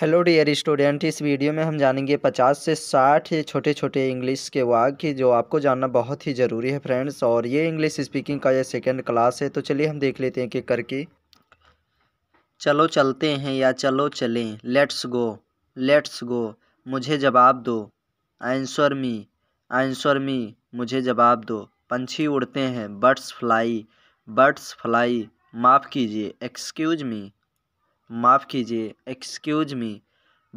hello dear student इस video में हम जानेंगे 50 से 60 छोटे छोटे इंग्लिश के की जो आपको जानना बहुत ही ज़रूरी है फ्रेंड्स और ये इंग्लिश स्पीकिंग का यह सेकेंड क्लास है तो चलिए हम देख लेते हैं कि करके चलो चलते हैं या चलो चलें लेट्स गो लेट्स गो मुझे जवाब दो आंसर मी आंसर मी मुझे जवाब दो पंछी उड़ते हैं बर्ड्स फ्लाई बर्ड्स फ्लाई माफ़ कीजिए एक्सक्यूज मी माफ़ कीजिए एक्सक्यूज़ मी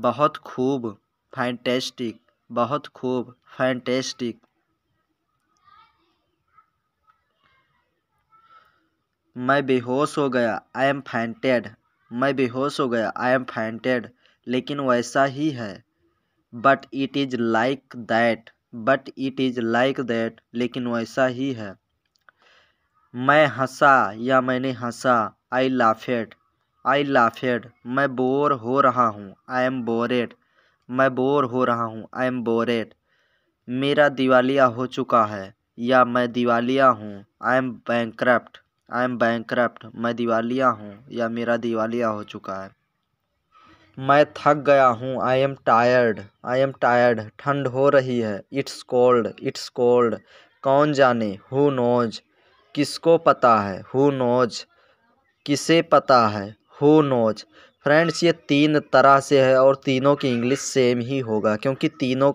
बहुत खूब फैंटेस्टिक बहुत खूब फैंटेस्टिक मैं बेहोश हो गया आई एम फैंटेड मैं बेहोश हो गया आई एम फैंटेड लेकिन वैसा ही है but it is like that but it is like that लेकिन वैसा ही है मैं हंसा या मैंने हंसा आई लाफेड आई लाफेड मैं बोर हो रहा हूँ आई एम बोरेड मैं बोर हो रहा हूँ आई एम बोरेड मेरा दिवालिया हो चुका है या मैं दिवालिया हूँ I am bankrupt I am bankrupt मैं दिवालिया हूँ या मेरा दिवालिया हो चुका है मैं थक गया हूँ I am tired I am tired ठंड हो रही है इट्स कोल्ड इट्स कोल्ड कौन जाने हु नोज किसको पता है हु नोज किसे पता है हु नोज फ्रेंड्स ये तीन तरह से है और तीनों की इंग्लिश सेम ही होगा क्योंकि तीनों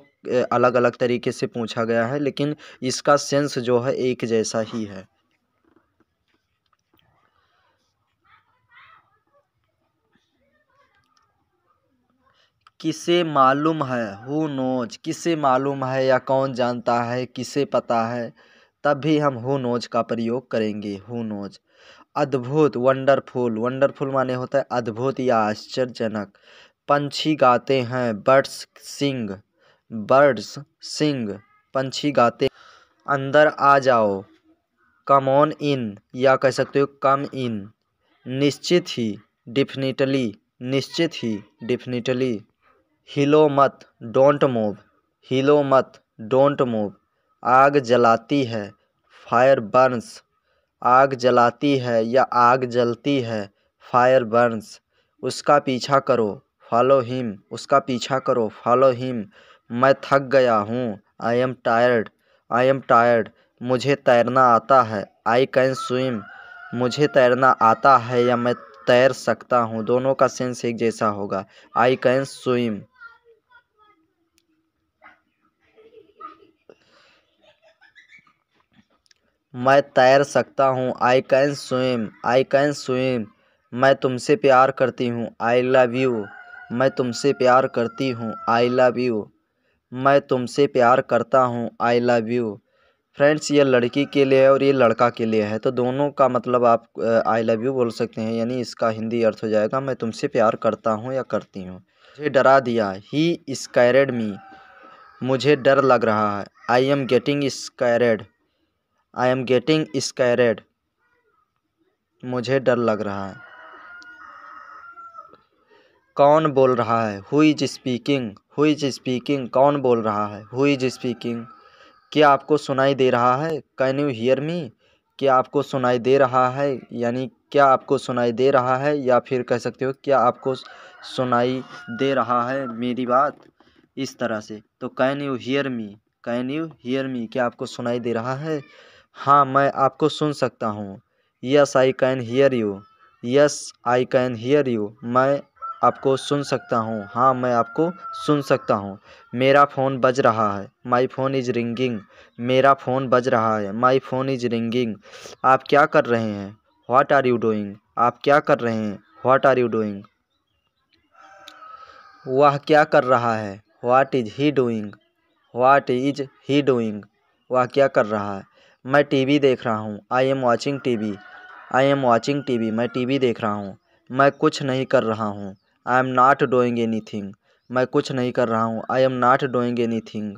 अलग अलग तरीके से पूछा गया है लेकिन इसका सेंस जो है एक जैसा ही है किसे मालूम है हु नोज किसे मालूम है या कौन जानता है किसे पता है तब भी हम हु नोज का प्रयोग करेंगे हु नोज अद्भुत वंडरफुल वंडरफुल माने होता है अद्भुत या आश्चर्यजनक पंछी गाते हैं बर्ड्स सिंग बर्ड्स सिंग पंछी गाते अंदर आ जाओ कम ऑन इन या कह सकते हो कम इन निश्चित ही डिफिनेटली निश्चित ही डिफिनेटली हिलो मत डोंट मूव हिलो मत डोंट मूव आग जलाती है फायर बर्न्स आग जलाती है या आग जलती है फायर बर्न्स उसका पीछा करो फॉलो हिम उसका पीछा करो फॉलो हिम मैं थक गया हूँ I am tired I am tired मुझे तैरना आता है आई कैन स्विम मुझे तैरना आता है या मैं तैर सकता हूँ दोनों का सेंस एक जैसा होगा आई कैन स्विम मैं तैर सकता हूँ I can swim I can swim मैं तुमसे प्यार करती हूँ आई लव यू मैं तुमसे प्यार करती हूँ आई लव यू मैं तुमसे प्यार करता हूँ आई लव यू फ्रेंड्स ये लड़की के लिए है और ये लड़का के लिए है तो दोनों का मतलब आप आई लव यू बोल सकते हैं यानी इसका हिंदी अर्थ हो जाएगा मैं तुमसे प्यार करता हूँ या करती हूँ मुझे डरा दिया ही स्कैरेड मी मुझे डर लग रहा है I am getting scared I am getting scared मुझे डर लग रहा है कौन बोल रहा है who is speaking who is speaking कौन बोल रहा है हु इज स्पीकिंग क्या आपको सुनाई दे रहा है कैन यू हियर मी क्या आपको सुनाई दे रहा है यानी क्या आपको सुनाई दे रहा है या फिर कह सकते हो क्या आपको सुनाई दे रहा है मेरी बात इस तरह से तो can you hear me can you hear me क्या आपको सुनाई दे रहा है हाँ मैं आपको सुन सकता हूँ yes I can hear you yes I can hear you मैं आपको सुन सकता हूँ हाँ मैं आपको सुन सकता हूँ मेरा फ़ोन बज रहा है माई फ़ोन इज़ रिंगिंग मेरा फ़ोन बज रहा है माई फ़ोन इज़ रिंगिंग आप क्या कर रहे हैं व्हाट आर यू डूइंग आप क्या कर रहे हैं व्हाट आर यू डूइंग वह क्या कर रहा है what is he doing what is he doing वह क्या कर रहा है मैं टी वी देख रहा हूँ I am watching T V I am watching T V मैं टी वी देख रहा हूँ मैं कुछ नहीं कर रहा हूँ I am not anything मैं कुछ नहीं कर रहा हूँ I am not anything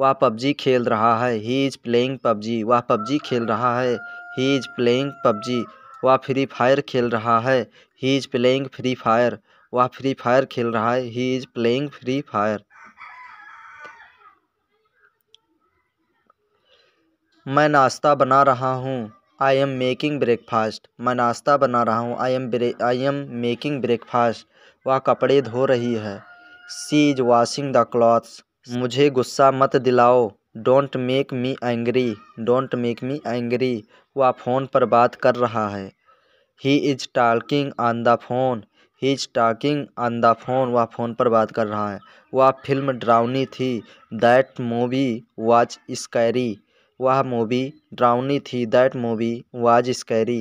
वह पबजी खेल रहा है ही इज़ प्लेइंग पबजी वह पबजी खेल रहा है ही इज़ प्लेइंग पबजी वह फ्री फायर खेल रहा है he is playing free fire वह फ्री फायर खेल रहा है he is playing free fire मैं नाश्ता बना रहा हूँ आई एम मेकिंग ब्रेकफास्ट मैं नाश्ता बना रहा हूँ आई एम ब्रे आई एम मेकिंग ब्रेकफास्ट वह कपड़े धो रही है she is washing the clothes मुझे गुस्सा मत दिलाओ don't make me angry don't make me angry वह फ़ोन पर बात कर रहा है he is talking on the phone he is talking on the phone वह फ़ोन पर बात कर रहा है वह फिल्म ड्राउनी थी दैट मूवी वॉच स्कैरी वह मूवी ड्राउनी थी दैट मूवी वाज स्कैरी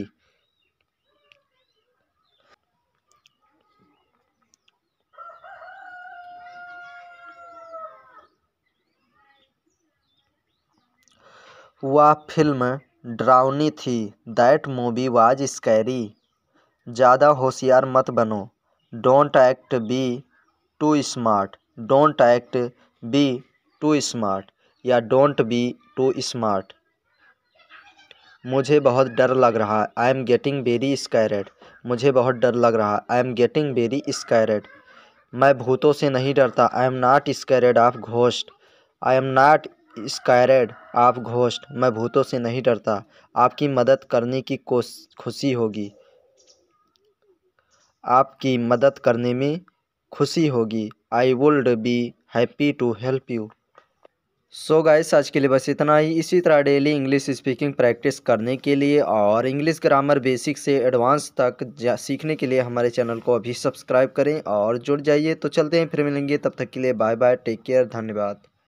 वह फिल्म ड्राउनी थी दैट मूवी वाज स्कैरी ज़्यादा होशियार मत बनो don't act be too smart don't act be too smart या डोंट बी टू स्मार्ट मुझे बहुत डर लग रहा है I am getting very scared मुझे बहुत डर लग रहा है I am getting very scared मैं भूतों से नहीं डरता I am not scared of ghost I am not scared of ghost मैं भूतों से नहीं डरता आपकी मदद करने की खुशी होगी आपकी मदद करने में खुशी होगी I would be happy to help you so so guys आज के लिए बस इतना ही इसी तरह डेली इंग्लिश स्पीकिंग प्रैक्टिस करने के लिए और इंग्लिश ग्रामर बेसिक से एडवांस तक सीखने के लिए हमारे चैनल को अभी सब्सक्राइब करें और जुड़ जाइए तो चलते हैं फिर मिलेंगे तब तक के लिए बाय बाय टेक केयर धन्यवाद